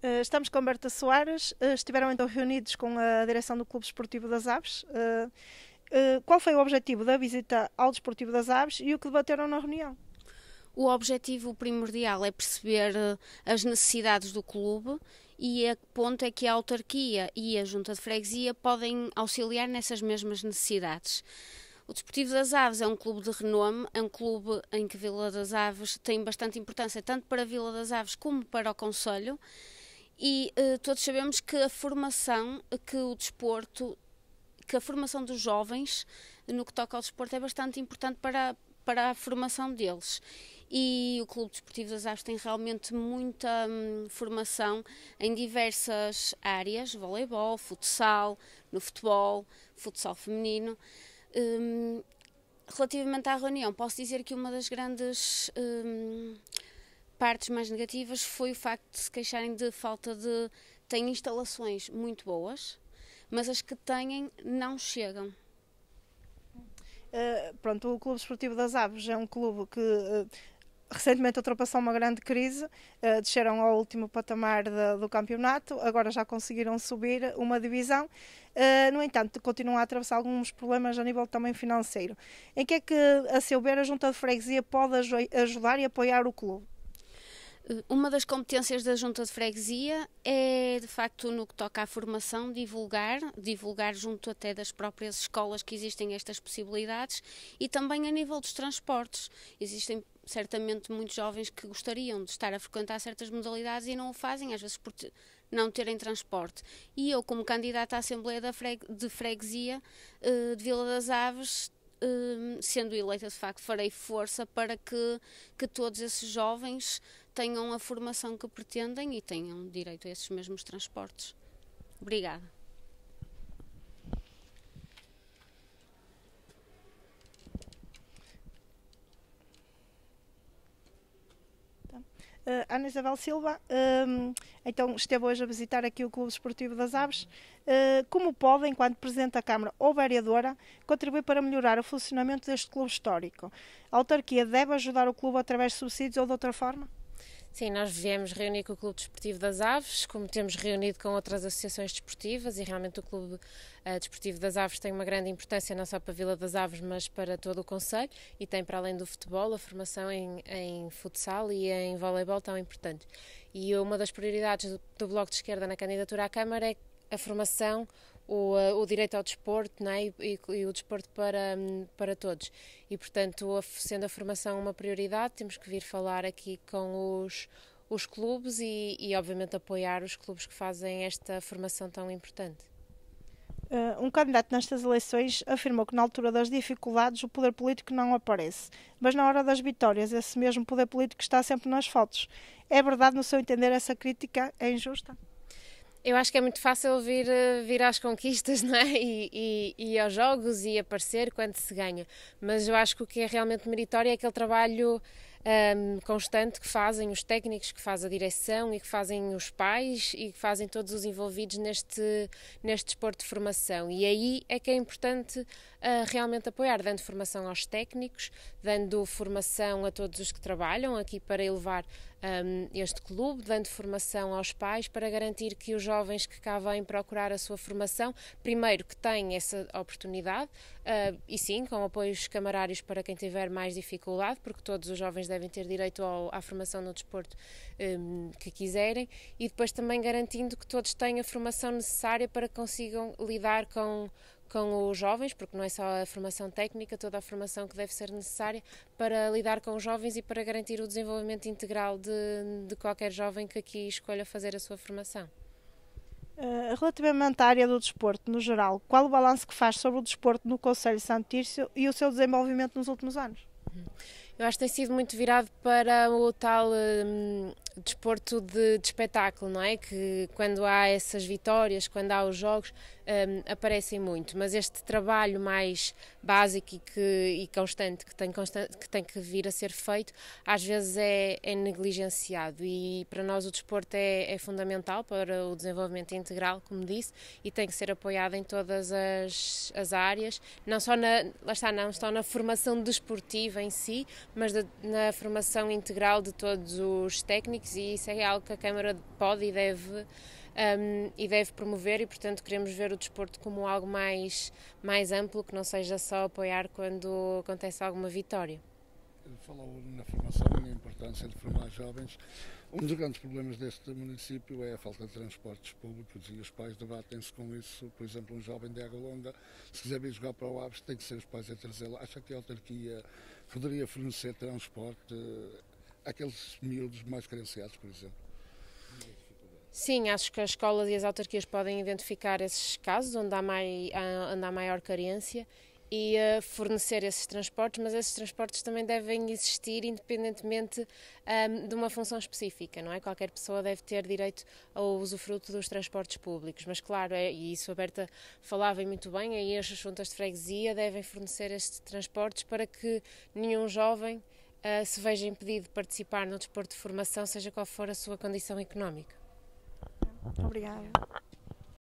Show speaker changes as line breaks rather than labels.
Eh, estamos com Berta Soares, eh, estiveram então reunidos com a direção do Clube Esportivo das Aves. Eh, qual foi o objetivo da visita ao Desportivo das Aves e o que debateram na reunião? O objetivo
primordial é perceber as necessidades do clube e a que ponto é que a autarquia e a junta de freguesia podem auxiliar nessas mesmas necessidades. O Desportivo das Aves é um clube de renome, é um clube em que Vila das Aves tem bastante importância, tanto para a Vila das Aves como para o Conselho. E uh, todos sabemos que a formação, que o desporto, que a formação dos jovens no que toca ao desporto é bastante importante para, para a formação deles. E o Clube Desportivo das Aves tem realmente muita hum, formação em diversas áreas: voleibol, futsal, no futebol, futsal feminino. Hum, relativamente à reunião, posso dizer que uma das grandes hum, partes mais negativas foi o facto de se queixarem de falta de. têm instalações muito boas, mas as que têm não chegam.
Uh, pronto, o Clube Esportivo das Aves é um clube que uh, recentemente ultrapassou uma grande crise, uh, desceram ao último patamar de, do campeonato, agora já conseguiram subir uma divisão. no entanto, continuam a atravessar alguns problemas a nível também financeiro. Em que é que, a seu ver, a Junta de Freguesia pode aj ajudar e apoiar o clube?
Uma das competências da Junta de Freguesia é, de facto, no que toca à formação, divulgar, divulgar junto até das próprias escolas que existem estas possibilidades e também a nível dos transportes. Existem certamente muitos jovens que gostariam de estar a frequentar certas modalidades e não o fazem, às vezes por não terem transporte. E eu, como candidata à Assembleia de Freguesia eh, de Vila das Aves, Hum, sendo eleita de facto, farei força para que, que todos esses jovens tenham a formação que pretendem e tenham direito a esses mesmos transportes. Obrigada.
Eh, Ana Isabel Silva, ehm, então esteve hoje a visitar aqui o Clube Esportivo das Aves. Eh, como pode, enquanto Presidente da Câmara ou Vereadora, contribuir para melhorar o funcionamento deste clube histórico? A autarquia deve ajudar o clube através de subsídios ou de outra forma?
Sim, nós viemos reunir com o Clube Desportivo das Aves, como temos reunido com outras associações desportivas e realmente o Clube uh, Desportivo das Aves tem uma grande importância não só para a Vila das Aves, mas para todo o Conselho e tem para além do futebol a formação em, em futsal e em voleibol tão importante. E uma das prioridades do, do Bloco de Esquerda na candidatura à Câmara é a formação o, o direito ao desporto né, e, e, o desporto para, para todos. E, portanto, sendo a formação uma prioridade, temos que vir falar aqui com os, os clubes e, e, obviamente, apoiar os clubes que fazem esta formação tão importante.
Uh, um candidato nestas eleições afirmou que na altura das dificuldades o poder político não aparece, mas na hora das vitórias esse mesmo poder político está sempre nas fotos. É verdade, no seu entender, essa crítica é injusta? Eu acho que é muito
fácil vir, eh, vir às conquistas não é? e, e, e aos jogos e aparecer quando se ganha, mas eu acho que o que é realmente meritório é aquele trabalho um, ehm, constante que fazem os técnicos, que faz a direção e que fazem os pais e que fazem todos os envolvidos neste, neste desporto de formação. E aí é que é importante uh, realmente apoiar, dando formação aos técnicos, dando formação a todos os que trabalham aqui para elevar um, ehm, este clube, dando formação aos pais para garantir que os jovens que cá vêm procurar a sua formação, primeiro que têm essa oportunidade uh, e sim, com apoios camarários para quem tiver mais dificuldade, porque todos os jovens devem ter direito ao, à formação no desporto um, que quiserem e depois também garantindo que todos têm a formação necessária para que consigam lidar com, com os jovens, porque não é só a formação técnica, toda a formação que deve ser necessária para lidar com os jovens e para garantir o desenvolvimento integral de, de qualquer jovem que aqui escolha fazer a sua formação.
Eh, relativamente à área do desporto, no geral, qual o balanço que faz sobre o desporto no Conselho Santo Tirso e o seu desenvolvimento nos últimos anos? Uhum.
Eu acho que tem sido muito virado para o tal. Hum, desporto de, de, espetáculo, não é? Que quando há essas vitórias, quando há os jogos, um, aparecem muito. Mas este trabalho mais básico e, que, e constante que, tem constante que tem que vir a ser feito, às vezes é, é negligenciado. E para nós o desporto é, é, fundamental para o desenvolvimento integral, como disse, e tem que ser apoiado em todas as, as áreas, não só na, lá está, não só na formação desportiva em si, mas na formação integral de todos os técnicos públicos e isso é algo que a Câmara pode e deve um, e deve promover e portanto queremos ver o desporto como algo mais mais amplo que não seja só apoiar quando acontece alguma vitória
falou na formação e importância de formar jovens. Um dos grandes problemas deste município é a falta de transportes públicos e os pais debatem-se com isso. Por exemplo, um jovem de Água Longa, se quiser vir jogar para o Aves, tem que ser os pais a trazê-lo. Acha que a autarquia poderia fornecer transporte aqueles miúdos mais carenciados, por exemplo.
Sim, acho que as escolas e as autarquias podem identificar esses casos onde há, mai, onde há maior carência e uh, fornecer esses transportes, mas esses transportes também devem existir independentemente um, ehm, de uma função específica, não é? Qualquer pessoa deve ter direito ao usufruto dos transportes públicos, mas claro, é, e isso a Berta falava muito bem, aí as juntas de freguesia devem fornecer estes transportes para que nenhum jovem uh, se veja impedido de participar no desporto de formação, seja qual for a sua condição económica.
Obrigada.